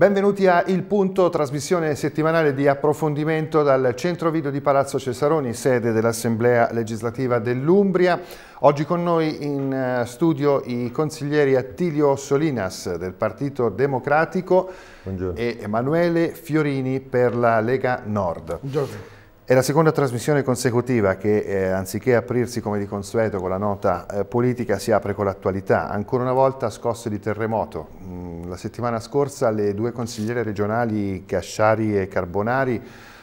Benvenuti a Il Punto, trasmissione settimanale di approfondimento dal Centro Video di Palazzo Cesaroni, sede dell'Assemblea legislativa dell'Umbria. Oggi con noi in eh, studio i consiglieri Attilio Solinas del Partito Democratico Buongiorno. e Emanuele Fiorini per la Lega Nord. Buongiorno. È la seconda trasmissione consecutiva che, eh, anziché aprirsi come di consueto con la nota eh, politica, si apre con l'attualità. Ancora una volta scosse di terremoto. Mm, la settimana scorsa le due consigliere regionali Casciari e Carbonari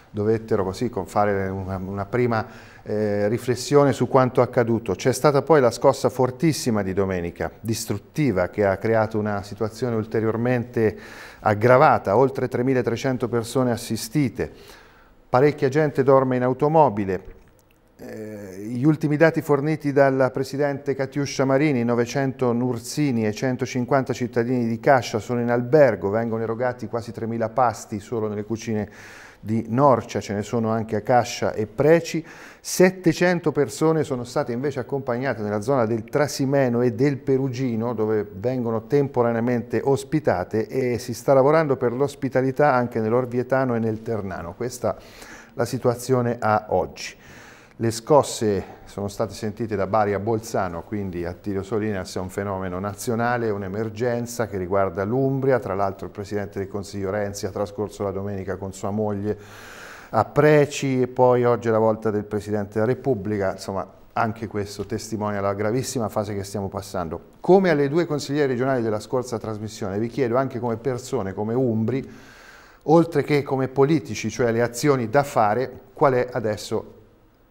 dovettero così fare una, una prima eh, riflessione su quanto accaduto. C'è stata poi la scossa fortissima di domenica, distruttiva, che ha creato una situazione ulteriormente aggravata, oltre 3.300 persone assistite parecchia gente dorme in automobile. Eh, gli ultimi dati forniti dalla Presidente Catiuscia Marini, 900 nursini e 150 cittadini di Cascia sono in albergo, vengono erogati quasi 3.000 pasti solo nelle cucine di Norcia, ce ne sono anche a Cascia e Preci. 700 persone sono state invece accompagnate nella zona del Trasimeno e del Perugino, dove vengono temporaneamente ospitate e si sta lavorando per l'ospitalità anche nell'Orvietano e nel Ternano. Questa è la situazione a oggi. Le scosse sono state sentite da Bari a Bolzano, quindi a Tiro Solinas è un fenomeno nazionale, un'emergenza che riguarda l'Umbria. Tra l'altro il Presidente del Consiglio Renzi ha trascorso la domenica con sua moglie a Preci e poi oggi è la volta del Presidente della Repubblica. Insomma, anche questo testimonia la gravissima fase che stiamo passando. Come alle due consigliere regionali della scorsa trasmissione, vi chiedo anche come persone, come umbri, oltre che come politici, cioè le azioni da fare, qual è adesso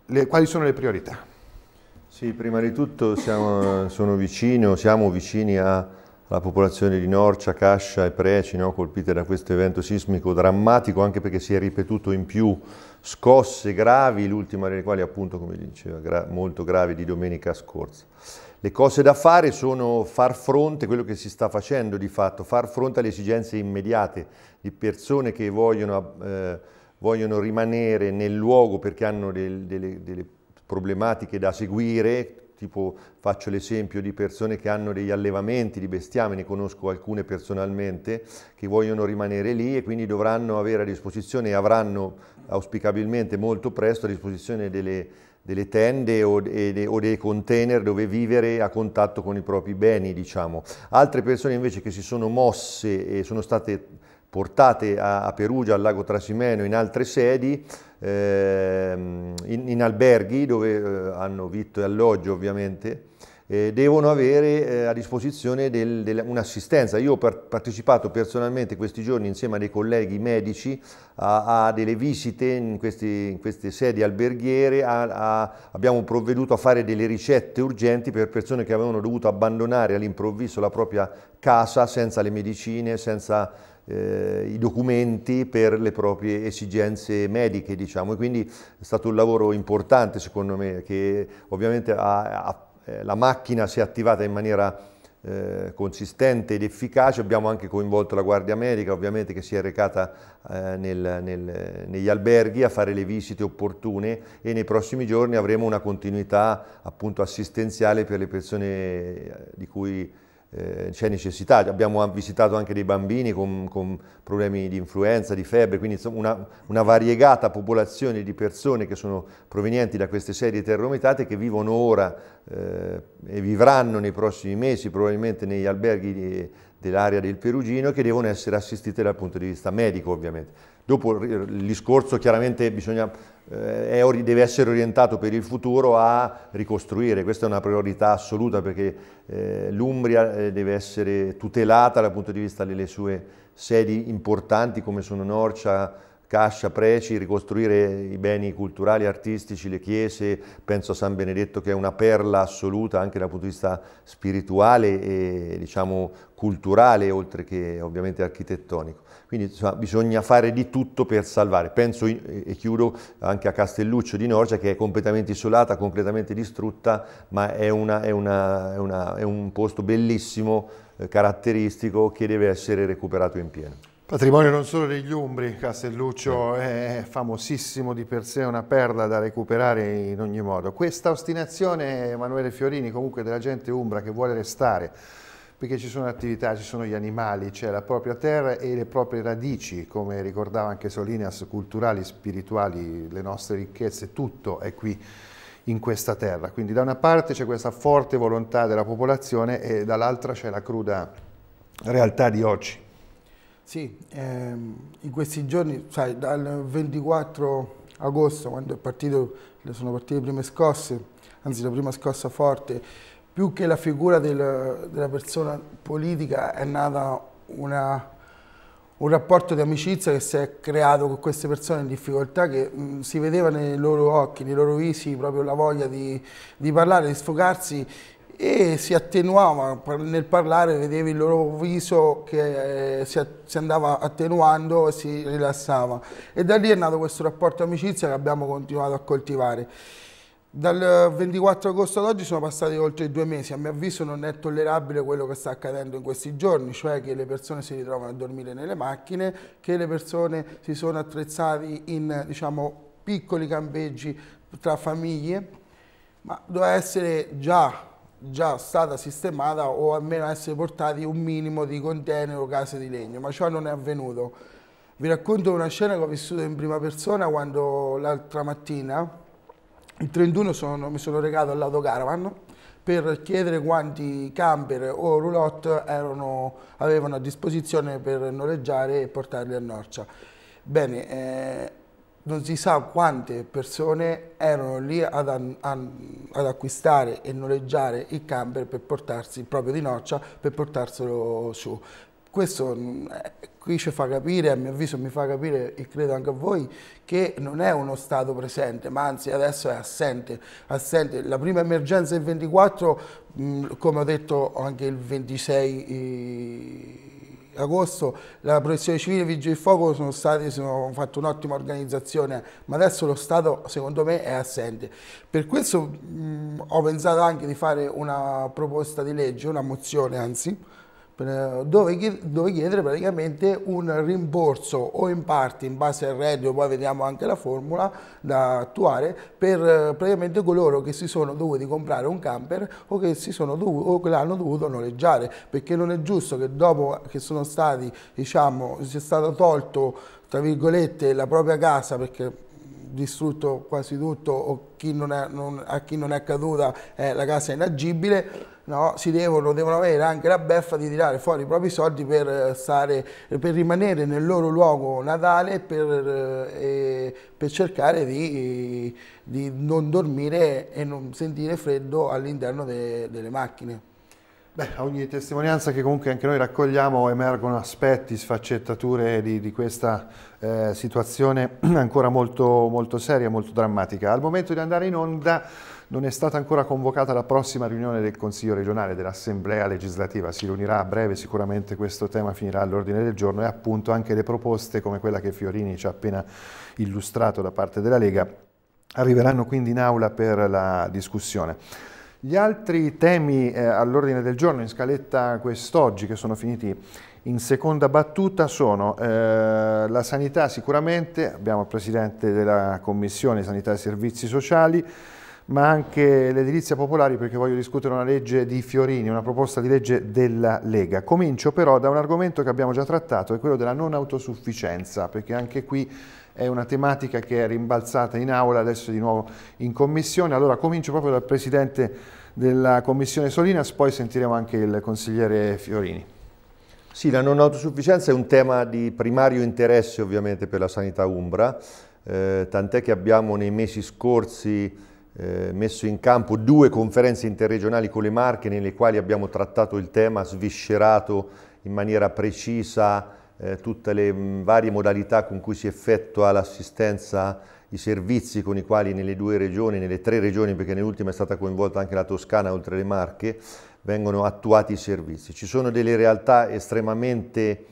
le, quali sono le priorità? Sì, prima di tutto siamo, vicino, siamo vicini alla popolazione di Norcia, Cascia e Preci, no? colpite da questo evento sismico drammatico, anche perché si è ripetuto in più scosse gravi, l'ultima delle quali appunto, come diceva, gra molto gravi di domenica scorsa. Le cose da fare sono far fronte, quello che si sta facendo di fatto, far fronte alle esigenze immediate di persone che vogliono eh, vogliono rimanere nel luogo perché hanno del, delle, delle problematiche da seguire, tipo faccio l'esempio di persone che hanno degli allevamenti di bestiame, ne conosco alcune personalmente, che vogliono rimanere lì e quindi dovranno avere a disposizione e avranno auspicabilmente molto presto a disposizione delle, delle tende o, de, o, dei container dove vivere a contatto con i propri beni, diciamo. Altre persone invece che si sono mosse e sono state portate a, a Perugia, al lago Trasimeno, in altre sedi, eh, in, in, alberghi dove eh, hanno vitto e alloggio ovviamente, eh, devono avere eh, a disposizione del, del, un'assistenza. Io ho per, partecipato personalmente questi giorni insieme a dei colleghi medici a, a delle visite in, questi, in, queste sedi alberghiere, a, a, abbiamo provveduto a fare delle ricette urgenti per persone che avevano dovuto abbandonare all'improvviso la propria casa senza le medicine, senza eh, i documenti per le proprie esigenze mediche, diciamo, e quindi è stato un lavoro importante secondo me che ovviamente ha, ha eh, la macchina si è attivata in maniera eh, consistente ed efficace, abbiamo anche coinvolto la Guardia Medica ovviamente che si è recata eh, nel, nel, negli alberghi a fare le visite opportune e nei prossimi giorni avremo una continuità appunto assistenziale per le persone eh, di cui eh, c'è necessità, abbiamo visitato anche dei bambini con, con problemi di influenza, di febbre, quindi una, una, variegata popolazione di persone che sono provenienti da queste serie terremotate che vivono ora eh, e vivranno nei prossimi mesi probabilmente negli alberghi di, dell'area del Perugino che devono essere assistite dal punto di vista medico ovviamente. Dopo il discorso chiaramente bisogna eh, deve essere orientato per il futuro a ricostruire, questa è una priorità assoluta perché eh, l'Umbria eh, deve essere tutelata dal punto di vista delle sue sedi importanti come sono Norcia, Cascia, Preci, ricostruire i beni culturali, artistici, le chiese, penso a San Benedetto che è una perla assoluta anche dal punto di vista spirituale e diciamo, culturale oltre che ovviamente architettonico. Quindi insomma, bisogna fare di tutto per salvare. Penso, in, e chiudo, anche a Castelluccio di Norcia che è completamente isolata, completamente distrutta, ma è, una, è, una, è, una, è un posto bellissimo, eh, caratteristico, che deve essere recuperato in pieno. Patrimonio non solo degli Umbri, Castelluccio è famosissimo di per sé, una perla da recuperare in ogni modo. Questa ostinazione, Emanuele Fiorini, comunque della gente Umbra che vuole restare, perché ci sono attività, ci sono gli animali, c'è la propria terra e le proprie radici, come ricordava anche Solinas, culturali, spirituali, le nostre ricchezze, tutto è qui in questa terra. Quindi da una parte c'è questa forte volontà della popolazione e dall'altra c'è la cruda realtà di oggi. Sì, ehm, in questi giorni, sai, dal 24 agosto, quando partito, sono partite le prime scosse, anzi la prima scossa forte, più che la figura del, della persona politica è nata una, un rapporto di amicizia che si è creato con queste persone in difficoltà che mh, mm, si vedeva nei loro occhi, nei loro visi, proprio la voglia di, di parlare, di sfogarsi e si attenuava nel parlare, vedevi il loro viso che eh, si, si andava attenuando e si rilassava. E da lì è nato questo rapporto amicizia che abbiamo continuato a coltivare. Dal 24 agosto ad oggi sono passati oltre due mesi, a mio avviso non è tollerabile quello che sta accadendo in questi giorni, cioè che le persone si ritrovano a dormire nelle macchine, che le persone si sono attrezzate in diciamo, piccoli campeggi tra famiglie, ma doveva essere già già stata sistemata o almeno essere portati un minimo di container o case di legno, ma ciò non è avvenuto. Vi racconto una scena che ho vissuto in prima persona quando l'altra mattina, il 31, sono, mi sono recato all'autocaravan per chiedere quanti camper o roulotte erano, avevano a disposizione per noleggiare e portarli a Norcia. Bene, eh, non si sa quante persone erano lì ad, ad, acquistare e noleggiare il camper per portarsi proprio di noccia, per portarselo su. Questo mm, eh, qui ci fa capire, a mio avviso mi fa capire e credo anche a voi, che non è uno stato presente, ma anzi adesso è assente. assente. La prima emergenza è il 24, mm, come ho detto anche il 26 agosto la protezione civile e i vigili del fuoco sono stati, hanno fatto un'ottima organizzazione, ma adesso lo Stato secondo me è assente. Per questo mh, ho pensato anche di fare una proposta di legge, una mozione anzi, eh, dove, dove chiedere praticamente un rimborso o in parte in base al reddito, poi vediamo anche la formula da attuare per eh, praticamente coloro che si sono dovuti comprare un camper o che, l'hanno dovuto noleggiare perché non è giusto che dopo che sono stati diciamo sia stato tolto tra virgolette la propria casa perché distrutto quasi tutto o chi non è, non, a chi non è caduta eh, la casa è inagibile, no? si devono, devono, avere anche la beffa di tirare fuori i propri soldi per, eh, stare, per rimanere nel loro luogo natale per, eh, per cercare di, di, non dormire e non sentire freddo all'interno de, delle macchine. Beh, ogni testimonianza che comunque anche noi raccogliamo emergono aspetti, sfaccettature di, di questa eh, situazione ancora molto, molto seria, molto drammatica. Al momento di andare in onda non è stata ancora convocata la prossima riunione del Consiglio regionale dell'Assemblea legislativa, si riunirà a breve, sicuramente questo tema finirà all'ordine del giorno e appunto anche le proposte come quella che Fiorini ci ha appena illustrato da parte della Lega arriveranno quindi in aula per la discussione. Gli altri temi eh, all'ordine del giorno in scaletta quest'oggi, che sono finiti in seconda battuta, sono eh, la sanità sicuramente, abbiamo il Presidente della Commissione Sanità e Servizi Sociali, ma anche l'edilizia popolare perché voglio discutere una legge di Fiorini, una proposta di legge della Lega. Comincio però da un argomento che abbiamo già trattato, è quello della non autosufficienza, perché anche qui è una tematica che è rimbalzata in aula, adesso di nuovo in commissione. Allora comincio proprio dal Presidente della Commissione Solinas, poi sentiremo anche il consigliere Fiorini. Sì, la non autosufficienza è un tema di primario interesse ovviamente per la sanità umbra, eh, tant'è che abbiamo nei mesi scorsi eh, messo in campo due conferenze interregionali con le Marche nelle quali abbiamo trattato il tema, sviscerato in maniera precisa eh, tutte le mh, varie modalità con cui si effettua l'assistenza i servizi con i quali nelle due regioni, nelle tre regioni, perché nell'ultima è stata coinvolta anche la Toscana oltre le Marche, vengono attuati i servizi. Ci sono delle realtà estremamente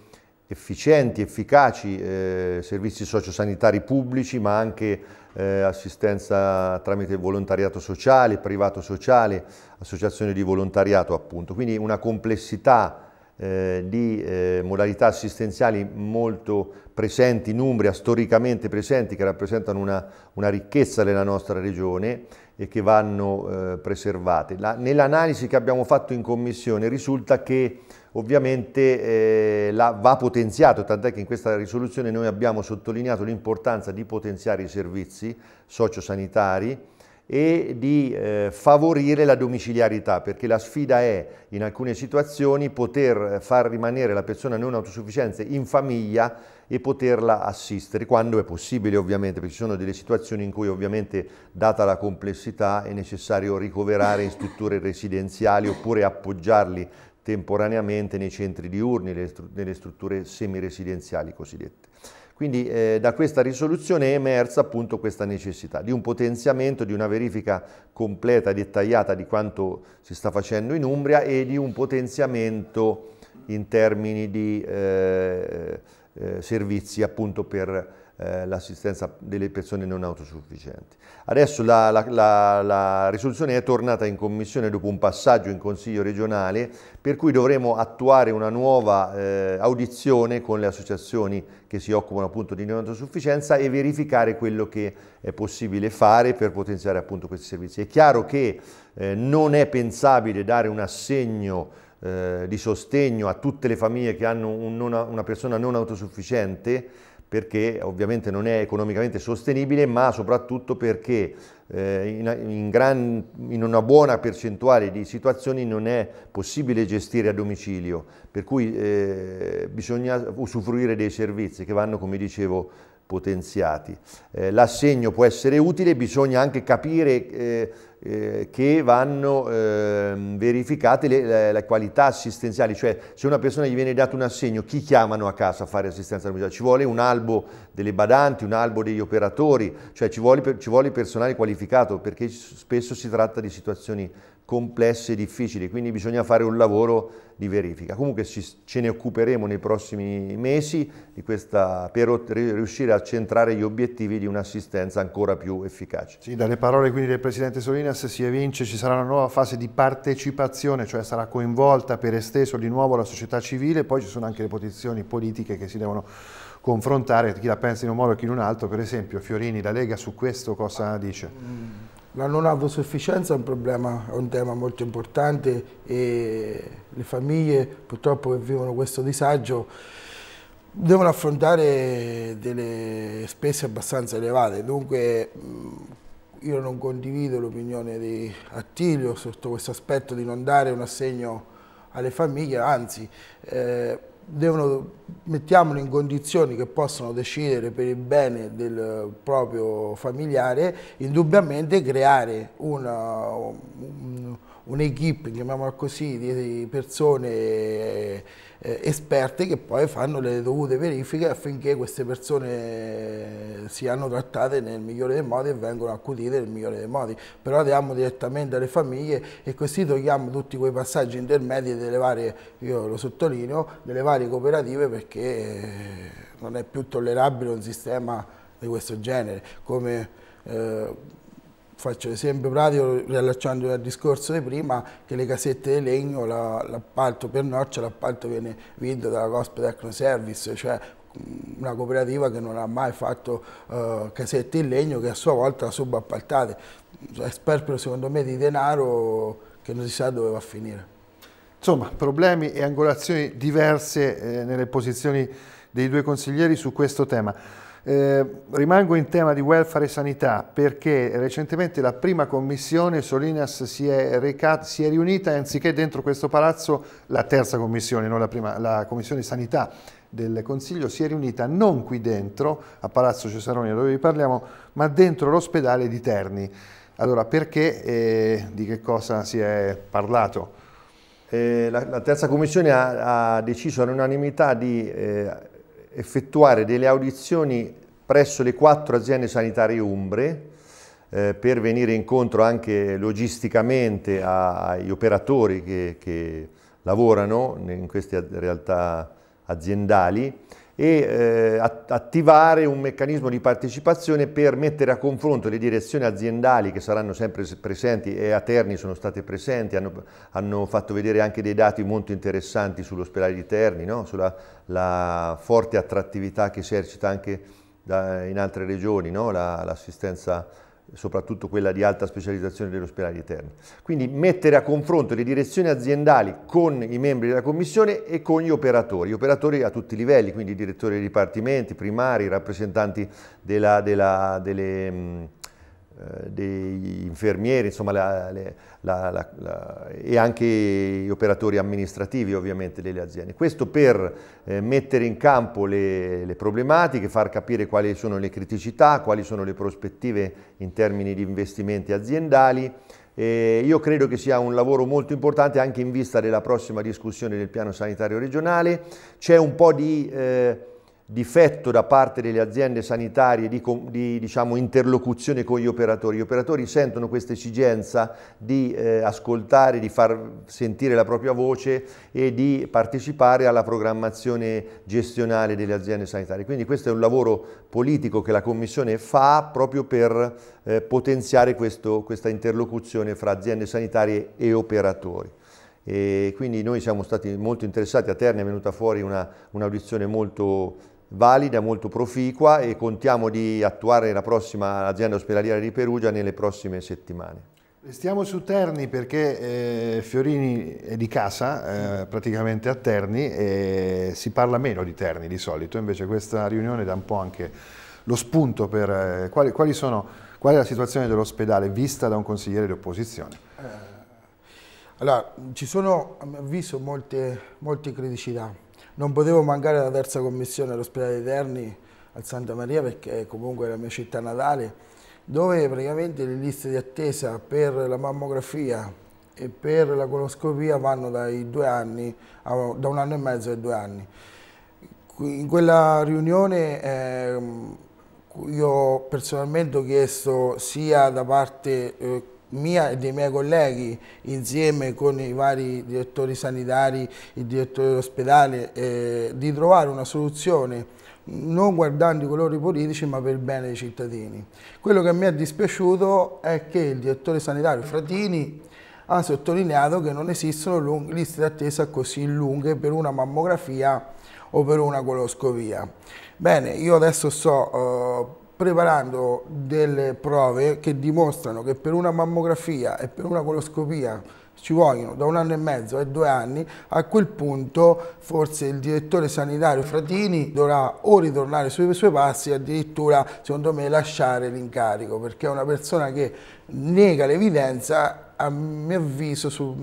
efficienti, efficaci, eh, servizi sociosanitari pubblici, ma anche eh, assistenza tramite volontariato sociale, privato sociale, associazioni di volontariato appunto. Quindi una complessità eh, di eh, modalità assistenziali molto presenti in Umbria, storicamente presenti, che rappresentano una, una ricchezza della nostra regione e che vanno eh, preservate. nell'analisi che abbiamo fatto in commissione risulta che ovviamente eh, la, va potenziato, tant'è che in questa risoluzione noi abbiamo sottolineato l'importanza di potenziare i servizi sociosanitari, e di eh, favorire la domiciliarità, perché la sfida è in alcune situazioni poter far rimanere la persona non autosufficiente in famiglia e poterla assistere quando è possibile ovviamente, perché ci sono delle situazioni in cui ovviamente data la complessità è necessario ricoverare in strutture residenziali oppure appoggiarli temporaneamente nei centri diurni, nelle strutture semiresidenziali cosiddette. Quindi eh, da questa risoluzione è emersa appunto questa necessità di un potenziamento, di una verifica completa e dettagliata di quanto si sta facendo in Umbria e di un potenziamento in termini di eh, eh, servizi appunto per eh, l'assistenza delle persone non autosufficienti. Adesso la, la, la, la, risoluzione è tornata in commissione dopo un passaggio in Consiglio regionale per cui dovremo attuare una nuova eh, audizione con le associazioni che si occupano appunto di non autosufficienza e verificare quello che è possibile fare per potenziare appunto questi servizi. È chiaro che eh, non è pensabile dare un assegno eh, di sostegno a tutte le famiglie che hanno un una persona non autosufficiente perché ovviamente non è economicamente sostenibile, ma soprattutto perché eh, in, gran, in, una buona percentuale di situazioni non è possibile gestire a domicilio, per cui eh, bisogna usufruire dei servizi che vanno, come dicevo, potenziati. Eh, l'assegno può essere utile, bisogna anche capire eh, eh, che vanno eh, verificate le, le, le, qualità assistenziali, cioè se una persona gli viene dato un assegno, chi chiamano a casa a fare assistenza domiciliare? Ci vuole un albo delle badanti, un albo degli operatori, cioè ci vuole, ci vuole personale qualificato perché spesso si tratta di situazioni complesse e difficili, quindi bisogna fare un lavoro di verifica. Comunque ci, ce ne occuperemo nei prossimi mesi questa, per riuscire a centrare gli obiettivi di un'assistenza ancora più efficace. Sì, dalle parole quindi del Presidente Solina Conference si evince ci sarà una nuova fase di partecipazione, cioè sarà coinvolta per esteso di nuovo la società civile, poi ci sono anche le posizioni politiche che si devono confrontare, chi la pensa in un modo e chi in un altro, per esempio Fiorini, la Lega su questo cosa dice? Mm, la non autosufficienza è un problema, è un tema molto importante e le famiglie purtroppo che vivono questo disagio devono affrontare delle spese abbastanza elevate, dunque mm, io non condivido l'opinione di Attilio sotto questo aspetto di non dare un assegno alle famiglie, anzi eh, devono, mettiamolo in condizioni che possano decidere per il bene del proprio familiare, indubbiamente creare un'equipe, un, chiamiamola così, di persone eh, esperti che poi fanno le dovute verifiche affinché queste persone eh, siano trattate nel migliore dei modi e vengano accudite nel migliore dei modi. Però diamo direttamente alle famiglie e così togliamo tutti quei passaggi intermedi delle varie, io lo sottolineo, delle varie cooperative perché eh, non è più tollerabile un sistema di questo genere. Come, eh, faccio esempio pratico riallacciando al discorso di prima che le casette di legno l'appalto per noccia l'appalto viene vinto dalla Cospe Tecno Service cioè una cooperativa che non ha mai fatto uh, casette in legno che a sua volta subappaltate è cioè, sperpero secondo me di denaro che non si sa dove va a finire insomma problemi e angolazioni diverse eh, nelle posizioni dei due consiglieri su questo tema eh, rimango in tema di welfare e sanità perché recentemente la prima commissione Solinas si è, recata, si è riunita anziché dentro questo palazzo la terza commissione, non la prima, la commissione sanità del Consiglio si è riunita non qui dentro, a Palazzo Cesaroni dove vi parliamo, ma dentro l'ospedale di Terni. Allora perché e eh, di che cosa si è parlato? Eh, la, la, terza commissione ha, ha deciso all'unanimità di eh, effettuare delle audizioni presso le quattro aziende sanitarie umbre eh, per venire incontro anche logisticamente agli operatori che, che lavorano in queste realtà aziendali e eh, attivare un meccanismo di partecipazione per mettere a confronto le direzioni aziendali che saranno sempre presenti e a Terni sono state presenti, hanno, hanno fatto vedere anche dei dati molto interessanti sull'ospedale di Terni, no? sulla forte attrattività che esercita anche da, in altre regioni no? l'assistenza la, soprattutto quella di alta specializzazione degli ospedali Terni. Quindi mettere a confronto le direzioni aziendali con i membri della commissione e con gli operatori, gli operatori a tutti i livelli, quindi direttori di dipartimenti, primari, rappresentanti della, della, delle eh, degli infermieri insomma, la, le, la, la, e anche gli operatori amministrativi ovviamente delle aziende. Questo per eh, mettere in campo le, le, problematiche, far capire quali sono le criticità, quali sono le prospettive in termini di investimenti aziendali. E io credo che sia un lavoro molto importante anche in vista della prossima discussione del piano sanitario regionale. C'è un po' di... Eh, difetto da parte delle aziende sanitarie di, di diciamo, interlocuzione con gli operatori. Gli operatori sentono questa esigenza di eh, ascoltare, di far sentire la propria voce e di partecipare alla programmazione gestionale delle aziende sanitarie. Quindi questo è un lavoro politico che la Commissione fa proprio per eh, potenziare questo, questa interlocuzione fra aziende sanitarie e operatori. E quindi noi siamo stati molto interessati, a Terni è venuta fuori un'audizione un molto valida, molto proficua e contiamo di attuare la prossima azienda ospedaliera di Perugia nelle prossime settimane. Restiamo su Terni perché eh, Fiorini è di casa, eh, praticamente a Terni, e si parla meno di Terni di solito, invece questa riunione dà un po' anche lo spunto per eh, quali, quali sono, qual è la situazione dell'ospedale vista da un consigliere di opposizione. Eh, allora, ci sono, a mio avviso, molte, molte criticità non potevo mancare la terza commissione all'ospedale di Terni, al Santa Maria, perché comunque è la mia città natale, dove praticamente le liste di attesa per la mammografia e per la coloscopia vanno dai due anni, a, da un anno e mezzo ai due anni. In quella riunione eh, io personalmente ho chiesto sia da parte eh, mia e dei miei colleghi insieme con i vari direttori sanitari, il direttore dell'ospedale, eh, di trovare una soluzione non guardando i colori politici ma per il bene dei cittadini. Quello che mi è dispiaciuto è che il direttore sanitario Fratini ha sottolineato che non esistono liste d'attesa così lunghe per una mammografia o per una coloscopia. Bene, io adesso sto eh, preparando delle prove che dimostrano che per una mammografia e per una coloscopia ci vogliono da un anno e mezzo e due anni, a quel punto forse il direttore sanitario Fratini dovrà o ritornare sui suoi passi, e addirittura secondo me lasciare l'incarico, perché è una persona che nega l'evidenza, a mio avviso, su,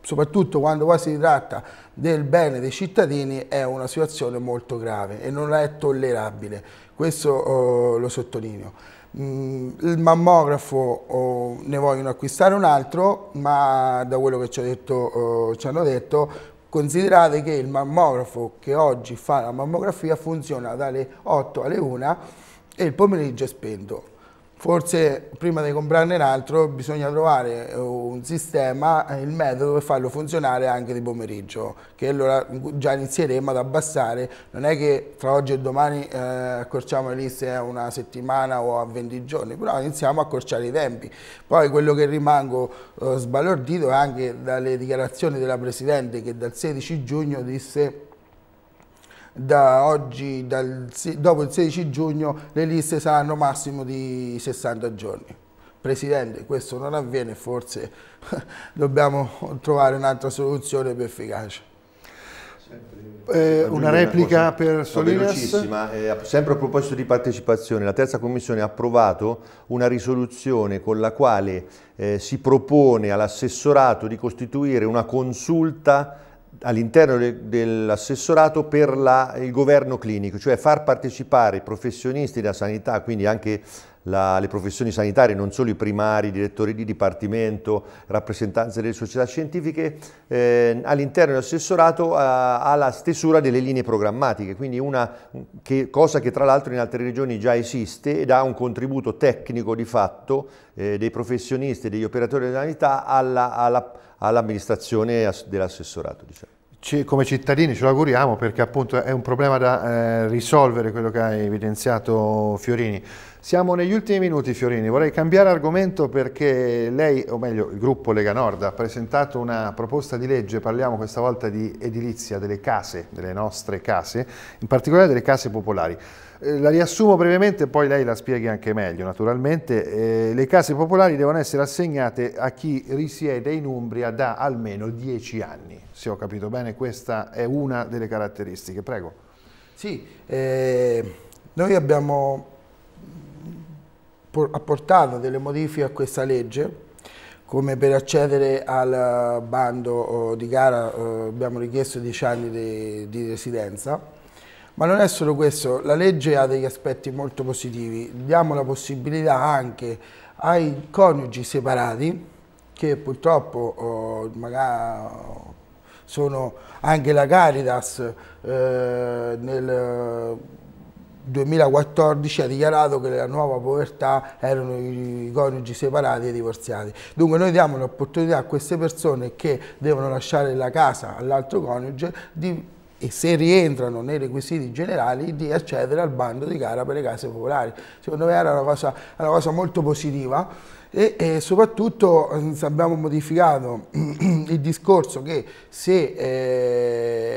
soprattutto quando quasi si tratta del bene dei cittadini, è una situazione molto grave e non è tollerabile questo oh, lo sottolineo. Mm, il mammografo oh, ne vogliono acquistare un altro, ma da quello che ci, detto, oh, ci hanno detto Considerate che il mammografo che oggi fa la mammografia funziona dalle 8 alle 1 e il pomeriggio è spento. Forse prima di comprarne un altro bisogna trovare eh, un sistema, eh, il metodo per farlo funzionare anche di pomeriggio, che allora già inizieremo ad abbassare, non è che tra oggi e domani eh, accorciamo le liste a una settimana o a 20 giorni, però iniziamo a accorciare i tempi. Poi quello che rimango eh, sbalordito è anche dalle dichiarazioni della Presidente che dal 16 giugno disse da oggi, dal, dopo il 16 giugno, le liste saranno massimo di 60 giorni. Presidente, questo non avviene, forse dobbiamo trovare un'altra soluzione più efficace. Eh, una replica una per Solinas. Eh, sempre a proposito di partecipazione, la terza commissione ha approvato una risoluzione con la quale eh, si propone all'assessorato di costituire una consulta all'interno de dell'assessorato per la, il governo clinico, cioè far partecipare i professionisti della sanità, quindi anche la, le professioni sanitarie, non solo i primari, i direttori di dipartimento, rappresentanze delle società scientifiche, eh, all'interno dell'assessorato eh, alla stesura delle linee programmatiche, quindi una che, cosa che tra l'altro in altre regioni già esiste ed ha un contributo tecnico di fatto eh, dei professionisti e degli operatori della sanità all'amministrazione alla, all dell'assessorato. Diciamo. Ci, come cittadini ce lo auguriamo perché appunto è un problema da eh, risolvere quello che ha evidenziato Fiorini. Siamo negli ultimi minuti Fiorini, vorrei cambiare argomento perché lei, o meglio il gruppo Lega Nord, ha presentato una proposta di legge, parliamo questa volta di edilizia delle case, delle nostre case, in particolare delle case popolari. Eh, la riassumo brevemente, e poi lei la spieghi anche meglio naturalmente. Eh, le case popolari devono essere assegnate a chi risiede in Umbria da almeno 10 anni. Se ho capito bene questa è una delle caratteristiche. Prego. Sì, eh, noi abbiamo apportato delle modifiche a questa legge, come per accedere al eh, bando di gara eh, abbiamo richiesto 10 anni di, di residenza, ma non è solo questo, la legge ha degli aspetti molto positivi, diamo la possibilità anche ai coniugi separati, che purtroppo magari sono anche la Caritas eh, nel 2014 ha dichiarato che la nuova povertà erano i coniugi separati e divorziati. Dunque noi diamo l'opportunità a queste persone che devono lasciare la casa all'altro coniuge di e se rientrano nei requisiti generali di accedere al bando di gara per le case popolari. Secondo me era una cosa, una cosa molto positiva e, e soprattutto abbiamo modificato il discorso che se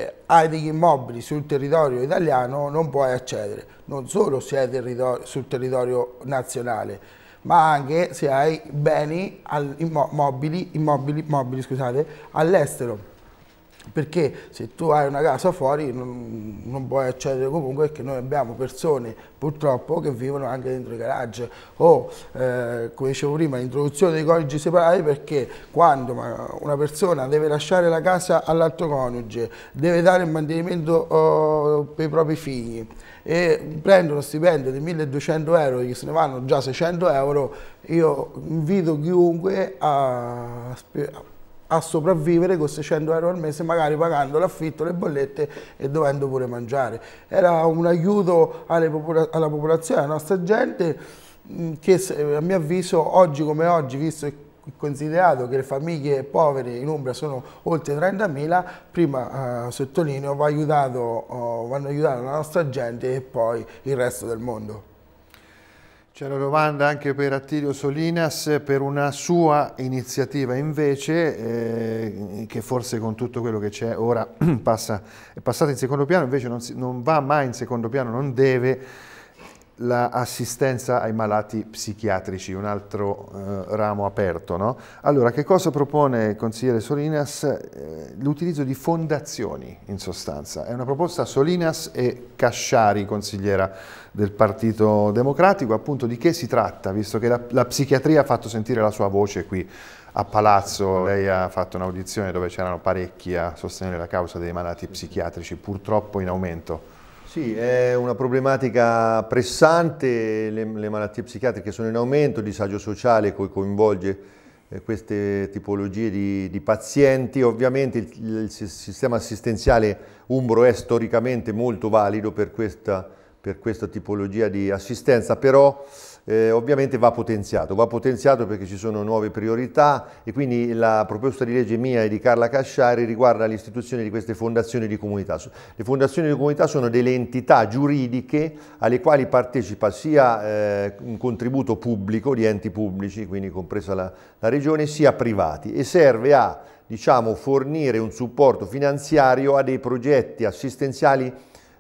eh, hai degli immobili sul territorio italiano non puoi accedere, non solo se hai territorio, sul territorio nazionale, ma anche se hai beni mobili, immobili, immobili all'estero perché se tu hai una casa fuori non, non, puoi accedere comunque perché noi abbiamo persone purtroppo che vivono anche dentro i garage o eh, come dicevo prima l'introduzione dei coniugi separati perché quando una persona deve lasciare la casa all'altro coniuge deve dare il mantenimento oh, per i propri figli e prendo uno stipendio di 1200 euro che se ne vanno già 600 euro io invito chiunque a, a a sopravvivere con 600 euro al mese, magari pagando l'affitto, le bollette e dovendo pure mangiare. Era un aiuto popol alla popolazione, alla nostra gente, mm, che a mio avviso oggi come oggi, visto e considerato che le famiglie povere in Umbria sono oltre 30.000, prima eh, sottolineo va aiutato, oh, vanno aiutata la nostra gente e poi il resto del mondo. C'è una domanda anche per Attilio Solinas per una sua iniziativa invece eh, che forse con tutto quello che c'è ora passa, è passata in secondo piano, invece non, si, non va mai in secondo piano, non deve l'assistenza ai malati psichiatrici, un altro eh, ramo aperto. No? Allora, che cosa propone il consigliere Solinas? Eh, L'utilizzo di fondazioni, in sostanza. È una proposta Solinas e Casciari, consigliera del Partito Democratico, appunto di che si tratta, visto che la, la psichiatria ha fatto sentire la sua voce qui a Palazzo lei ha fatto un'audizione dove c'erano parecchi a sostenere la causa dei malati psichiatrici, purtroppo in aumento. Sì, è una problematica pressante, le, le malattie psichiatriche sono in aumento, il disagio sociale co coinvolge eh, queste tipologie di, di, pazienti. Ovviamente il, il sistema assistenziale umbro è storicamente molto valido per questa, per questa tipologia di assistenza, però eh, ovviamente va potenziato, va potenziato perché ci sono nuove priorità e quindi la proposta di legge mia e di Carla Casciari riguarda l'istituzione di queste fondazioni di comunità. Le fondazioni di comunità sono delle entità giuridiche alle quali partecipa sia eh, un contributo pubblico di enti pubblici, quindi compresa la, la regione, sia privati e serve a diciamo, fornire un supporto finanziario a dei progetti assistenziali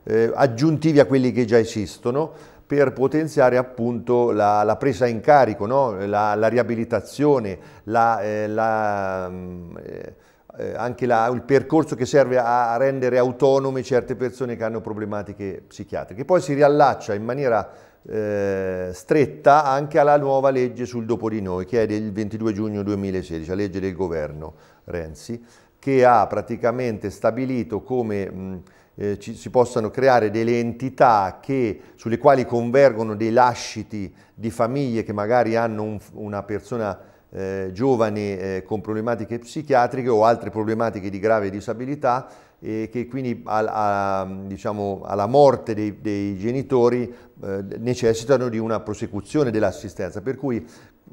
eh, aggiuntivi a quelli che già esistono per potenziare appunto la, la presa in carico, no? la, la, riabilitazione, la, eh, mm, eh, eh, anche il percorso che serve a rendere autonome certe persone che hanno problematiche psichiatriche. Poi si riallaccia in maniera eh, stretta anche alla nuova legge sul dopo di noi, che è del 22 giugno 2016, la legge del governo Renzi, che ha praticamente stabilito come... Mh, mm, eh, ci, si possano creare delle entità che, sulle quali convergono dei lasciti di famiglie che magari hanno un, una persona eh, giovane eh, con problematiche psichiatriche o altre problematiche di grave disabilità e che quindi a, a, diciamo, alla morte dei, dei genitori eh, necessitano di una prosecuzione dell'assistenza, per cui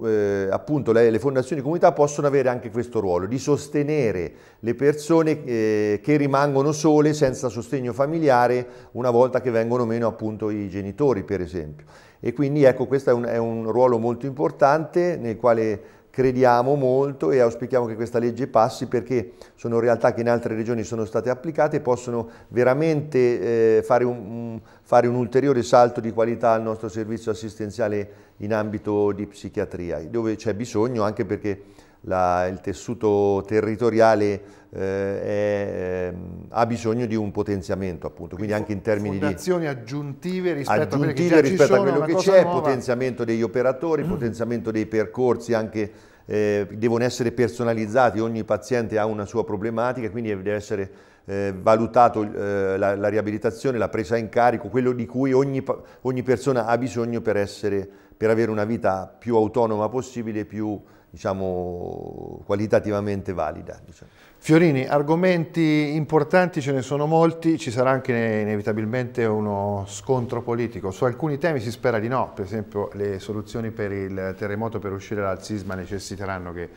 eh, appunto le, le, fondazioni di comunità possono avere anche questo ruolo di sostenere le persone eh, che rimangono sole senza sostegno familiare una volta che vengono meno appunto i genitori per esempio e quindi ecco questo è un, è un ruolo molto importante nel quale crediamo molto e auspichiamo che questa legge passi perché sono realtà che in altre regioni sono state applicate e possono veramente eh, fare, un, fare, un, ulteriore salto di qualità al nostro servizio assistenziale in ambito di psichiatria, dove c'è bisogno anche perché la, il tessuto territoriale eh, è, ehm, ha bisogno di un potenziamento, appunto, quindi anche in termini di... azioni aggiuntive rispetto aggiuntive a, rispetto sono, a quello che c'è, potenziamento degli operatori, mm. potenziamento dei percorsi anche eh, devono essere personalizzati, ogni paziente ha una sua problematica, quindi deve essere eh, valutato eh, la, la, riabilitazione, la presa in carico, quello di cui ogni, ogni persona ha bisogno per, essere, per avere una vita più autonoma possibile, più diciamo, qualitativamente valida. Diciamo. Fiorini, argomenti importanti ce ne sono molti, ci sarà anche inevitabilmente uno scontro politico. Su alcuni temi si spera di no, per esempio le soluzioni per il terremoto per uscire dal sisma necessiteranno che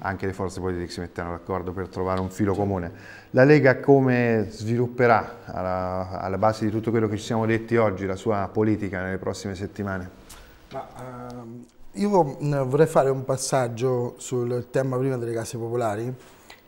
anche le forze politiche si mettano d'accordo per trovare un filo comune. La Lega come svilupperà alla, alla base di tutto quello che ci siamo detti oggi la sua politica nelle prossime settimane? Ma, um io mm, vorrei fare un passaggio sul tema prima delle case popolari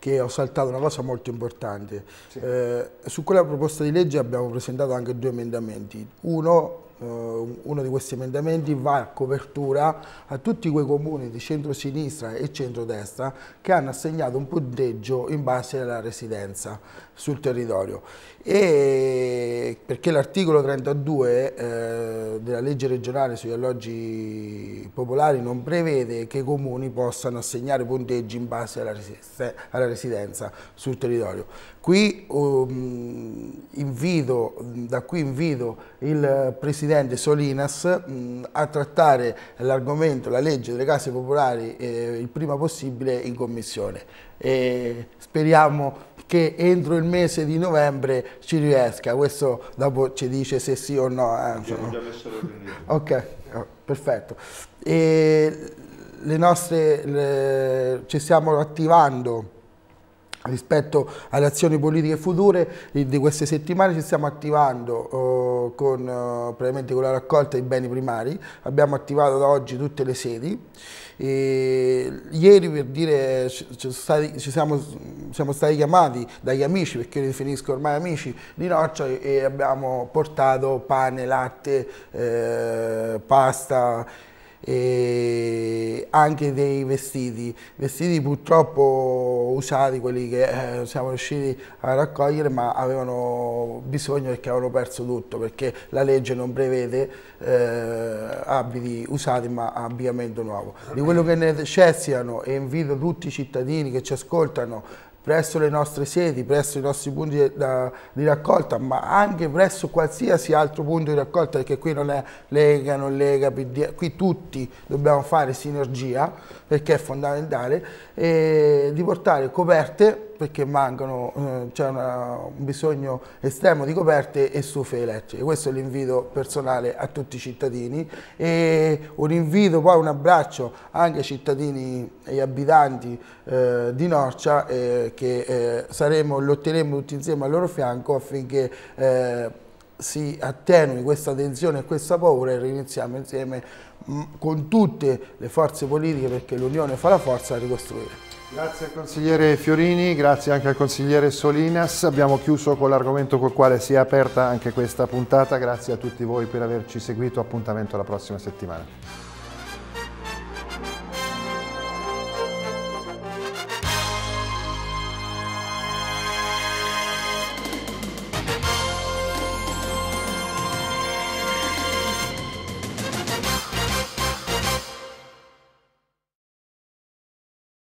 che ho saltato una cosa molto importante. Sì. Eh, su quella proposta di legge abbiamo presentato anche due emendamenti. Uno eh, uno di questi emendamenti va a copertura a tutti quei comuni di centro-sinistra e centro-destra che hanno assegnato un punteggio in base alla residenza sul territorio. E perché l'articolo 32 eh, della legge regionale sugli alloggi popolari non prevede che i comuni possano assegnare punteggi in base alla residenza sul territorio. Qui, um, invido, da qui invito il Presidente Solinas um, a trattare l'argomento, la legge delle case popolari eh, il prima possibile in Commissione. E speriamo che entro il mese di novembre ci riesca, questo dopo ci dice se sì o no. Eh, ok, oh, perfetto. E le nostre, le, ci stiamo attivando rispetto alle azioni politiche future di queste settimane ci stiamo attivando eh, con, eh, con, la raccolta dei beni primari, abbiamo attivato da oggi tutte le sedi. E, ieri per dire ci, stati, ci siamo, siamo, stati chiamati dagli amici, perché io li definisco ormai amici di Noccia e abbiamo portato pane, latte, eh, pasta e anche dei vestiti, vestiti purtroppo usati, quelli che eh, siamo riusciti a raccogliere ma avevano bisogno perché avevano perso tutto, perché la legge non prevede eh, abiti usati ma abbigliamento nuovo. Di quello che necessitano e invito tutti i cittadini che ci ascoltano presso le nostre sedi, presso i nostri punti di raccolta, ma anche presso qualsiasi altro punto di raccolta, perché qui non è Lega, non Lega, PD, qui tutti dobbiamo fare sinergia perché è fondamentale, di portare coperte, perché mancano, eh, c'è un bisogno estremo di coperte e stufe elettriche. Questo è l'invito personale a tutti i cittadini e un invito, poi un abbraccio anche ai cittadini e abitanti eh, di Norcia eh, che eh, saremo, lotteremo tutti insieme al loro fianco affinché eh, si attenui questa tensione e questa paura e riniziamo insieme mm, con tutte le forze politiche perché l'Unione fa la forza a ricostruire. Grazie al consigliere Fiorini, grazie anche al consigliere Solinas. Abbiamo chiuso con l'argomento col quale si è aperta anche questa puntata. Grazie a tutti voi per averci seguito. Appuntamento la prossima settimana.